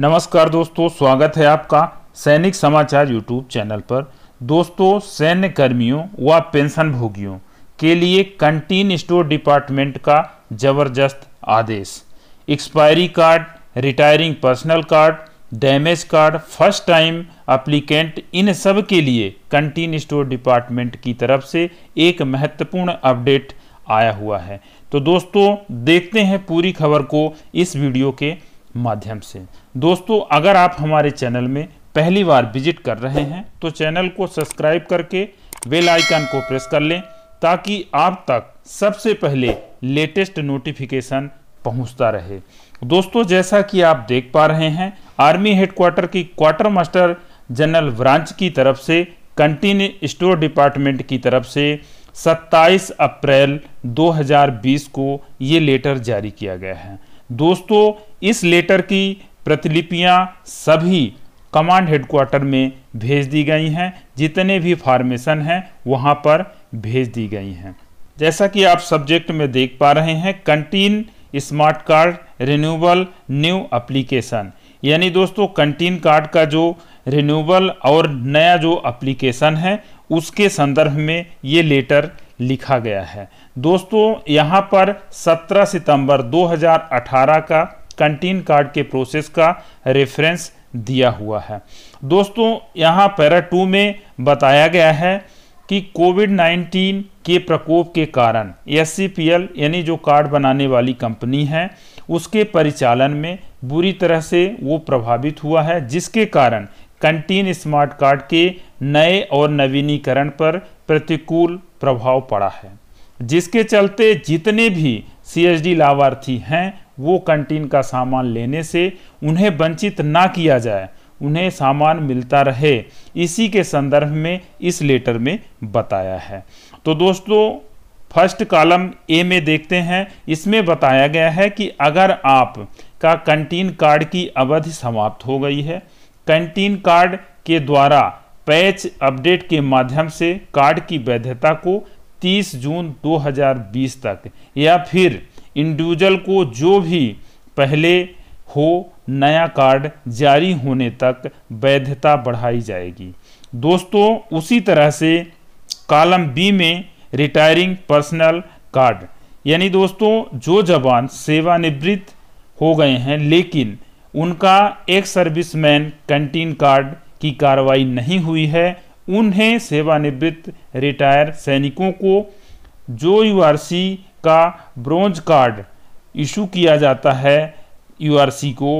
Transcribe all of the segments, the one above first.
नमस्कार दोस्तों स्वागत है आपका सैनिक समाचार यूट्यूब चैनल पर दोस्तों सैन्य कर्मियों व पेंशनभोगियों के लिए कंटीन स्टोर डिपार्टमेंट का जबरदस्त आदेश expiry card retiring personnel card damage card first time applicant इन सब के लिए कंटीन स्टोर डिपार्टमेंट की तरफ से एक महत्वपूर्ण अपडेट आया हुआ है तो दोस्तों देखते हैं पूरी खबर को इस वीडियो के माध्यम से दोस्तों अगर आप हमारे चैनल में पहली बार विजिट कर रहे हैं तो चैनल को सब्सक्राइब करके बेल आइकन को प्रेस कर लें ताकि आप तक सबसे पहले लेटेस्ट नोटिफिकेशन पहुंचता रहे दोस्तों जैसा कि आप देख पा रहे हैं आर्मी हेडक्वार्टर की क्वार्टर मास्टर जनरल ब्रांच की तरफ से कंटिन्यू स्टोर डिपार्टमेंट की तरफ से 27 अप्रैल 2020 को ये लेटर जारी किया गया है दोस्तों इस लेटर की प्रतिलिपियां सभी कमांड हेडक्वार्टर में भेज दी गई हैं जितने भी फार्मेशन हैं वहाँ पर भेज दी गई हैं जैसा कि आप सब्जेक्ट में देख पा रहे हैं canteen smart card renewable new application यानी दोस्तों कंटीन कार्ड का जो रिन्यूबल और नया जो अप्लीकेशन है उसके संदर्भ में ये लेटर लिखा गया है दोस्तों यहाँ पर 17 सितंबर 2018 का कंटीन कार्ड के प्रोसेस का रेफरेंस दिया हुआ है दोस्तों यहाँ पैरा टू में बताया गया है कि कोविड 19 के प्रकोप के कारण एस यानी जो कार्ड बनाने वाली कंपनी है उसके परिचालन में बुरी तरह से वो प्रभावित हुआ है जिसके कारण कंटीन स्मार्ट कार्ड के नए और नवीनीकरण पर प्रतिकूल प्रभाव पड़ा है जिसके चलते जितने भी डी लाभार्थी हैं वो कंटीन का सामान लेने से उन्हें वंचित ना किया जाए उन्हें सामान मिलता रहे इसी के संदर्भ में इस लेटर में बताया है तो दोस्तों फर्स्ट कॉलम ए में देखते हैं इसमें बताया गया है कि अगर आप का कंटीन कार्ड की अवधि समाप्त हो गई है कंटीन कार्ड के द्वारा पैच अपडेट के माध्यम से कार्ड की वैधता को 30 जून 2020 तक या फिर इंडिविजुअल को जो भी पहले हो नया कार्ड जारी होने तक वैधता बढ़ाई जाएगी दोस्तों उसी तरह से कॉलम बी में रिटायरिंग पर्सनल कार्ड यानी दोस्तों जो जवान सेवानिवृत्त हो गए हैं लेकिन उनका एक सर्विसमैन कैंटीन कार्ड की कार्रवाई नहीं हुई है उन्हें सेवानिवृत्त रिटायर सैनिकों को जो यू का ब्रॉन्ज कार्ड इशू किया जाता है यू को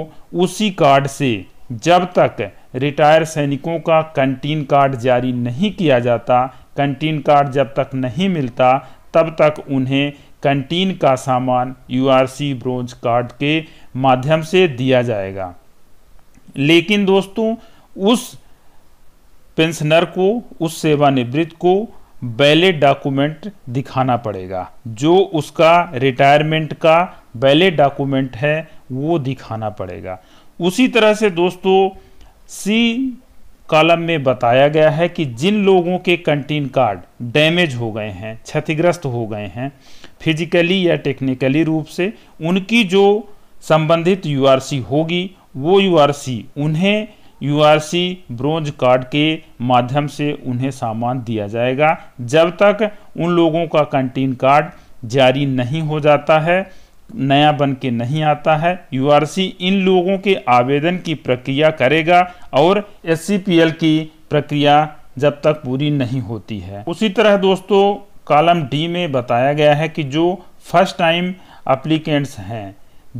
उसी कार्ड से जब तक रिटायर सैनिकों का कंटीन कार्ड जारी नहीं किया जाता कंटीन कार्ड जब तक नहीं मिलता तब तक उन्हें कंटीन का सामान यू सी ब्रोंज कार्ड के माध्यम से दिया जाएगा लेकिन दोस्तों उस पेंशनर को उस सेवानिवृत्त को बैलेट डॉक्यूमेंट दिखाना पड़ेगा जो उसका रिटायरमेंट का बैलेट डॉक्यूमेंट है वो दिखाना पड़ेगा उसी तरह से दोस्तों सी कॉलम में बताया गया है कि जिन लोगों के कंटीन कार्ड डैमेज हो गए हैं क्षतिग्रस्त हो गए हैं फिजिकली या टेक्निकली रूप से उनकी जो संबंधित यूआरसी होगी वो यूआरसी उन्हें यूआरसी ब्रोंज कार्ड के माध्यम से उन्हें सामान दिया जाएगा जब तक उन लोगों का कंटीन कार्ड जारी नहीं हो जाता है नया बन के नहीं आता है यूआरसी इन लोगों के आवेदन की प्रक्रिया करेगा और एस की प्रक्रिया जब तक पूरी नहीं होती है उसी तरह दोस्तों कॉलम डी में बताया गया है कि जो फर्स्ट टाइम अप्लीकेंट्स हैं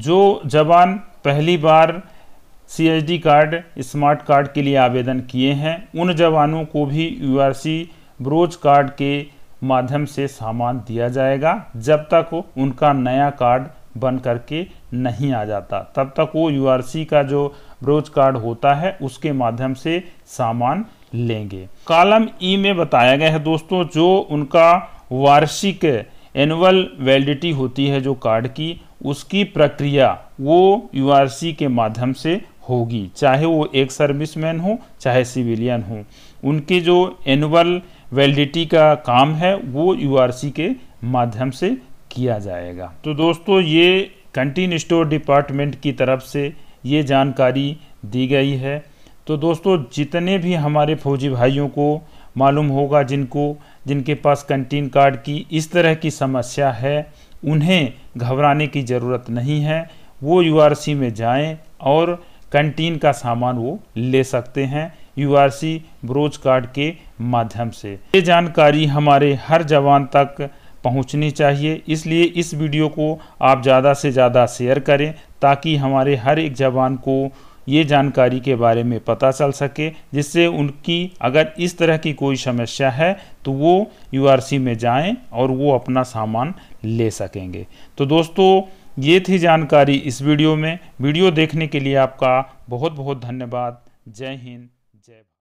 जो जवान पहली बार सी कार्ड स्मार्ट कार्ड के लिए आवेदन किए हैं उन जवानों को भी यूआरसी ब्रोच कार्ड के माध्यम से सामान दिया जाएगा जब तक उनका नया कार्ड बन करके नहीं आ जाता तब तक वो यू का जो ब्रोज कार्ड होता है उसके माध्यम से सामान लेंगे कॉलम ई e में बताया गया है दोस्तों जो उनका वार्षिक एनुअल वैलिडिटी होती है जो कार्ड की उसकी प्रक्रिया वो यू के माध्यम से होगी चाहे वो एक सर्विसमैन हो चाहे सिविलियन हो उनके जो एनुअल वैलिडिटी का काम है वो यूआरसी के माध्यम से किया जाएगा तो दोस्तों ये कंटीन स्टोर डिपार्टमेंट की तरफ से ये जानकारी दी गई है तो दोस्तों जितने भी हमारे फौजी भाइयों को मालूम होगा जिनको जिनके पास कंटीन कार्ड की इस तरह की समस्या है उन्हें घबराने की ज़रूरत नहीं है वो यूआरसी में जाएं और कंटीन का सामान वो ले सकते हैं यू आर सी ब्रोज कार्ड के माध्यम से ये जानकारी हमारे हर जवान तक पहुंचनी चाहिए इसलिए इस वीडियो को आप ज़्यादा से ज़्यादा शेयर करें ताकि हमारे हर एक जवान को ये जानकारी के बारे में पता चल सके जिससे उनकी अगर इस तरह की कोई समस्या है तो वो यूआरसी में जाएं और वो अपना सामान ले सकेंगे तो दोस्तों ये थी जानकारी इस वीडियो में वीडियो देखने के लिए आपका बहुत बहुत धन्यवाद जय हिंद